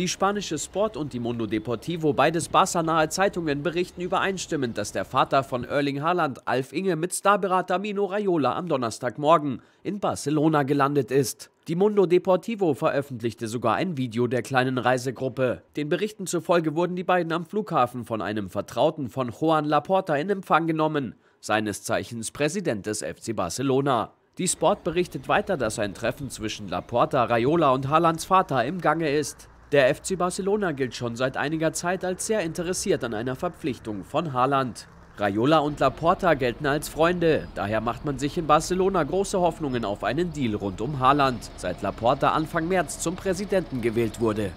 Die spanische Sport und die Mundo Deportivo, beides Barca-nahe Zeitungen, berichten übereinstimmend, dass der Vater von Erling Haaland, Alf Inge, mit Starberater Mino Raiola am Donnerstagmorgen in Barcelona gelandet ist. Die Mundo Deportivo veröffentlichte sogar ein Video der kleinen Reisegruppe. Den Berichten zufolge wurden die beiden am Flughafen von einem Vertrauten von Juan Laporta in Empfang genommen, seines Zeichens Präsident des FC Barcelona. Die Sport berichtet weiter, dass ein Treffen zwischen Laporta, Raiola und Haalands Vater im Gange ist. Der FC Barcelona gilt schon seit einiger Zeit als sehr interessiert an einer Verpflichtung von Haaland. Raiola und Laporta gelten als Freunde, daher macht man sich in Barcelona große Hoffnungen auf einen Deal rund um Haaland, seit Laporta Anfang März zum Präsidenten gewählt wurde.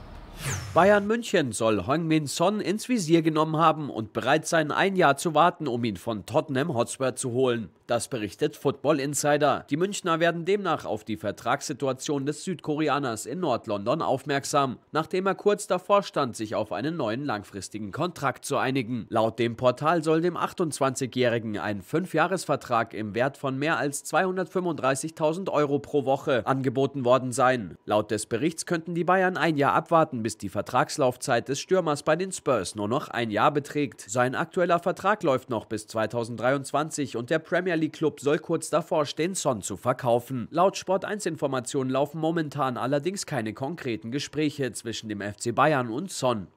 Bayern München soll Hongmin Son ins Visier genommen haben und bereit sein, ein Jahr zu warten, um ihn von Tottenham Hotspur zu holen. Das berichtet Football Insider. Die Münchner werden demnach auf die Vertragssituation des Südkoreaners in Nordlondon aufmerksam, nachdem er kurz davor stand, sich auf einen neuen langfristigen Kontrakt zu einigen. Laut dem Portal soll dem 28-Jährigen ein Fünfjahresvertrag im Wert von mehr als 235.000 Euro pro Woche angeboten worden sein. Laut des Berichts könnten die Bayern ein Jahr abwarten, bis die Vertrag Vertragslaufzeit des Stürmers bei den Spurs nur noch ein Jahr beträgt. Sein aktueller Vertrag läuft noch bis 2023 und der Premier League Club soll kurz davor stehen, Son zu verkaufen. Laut Sport1-Informationen laufen momentan allerdings keine konkreten Gespräche zwischen dem FC Bayern und Son.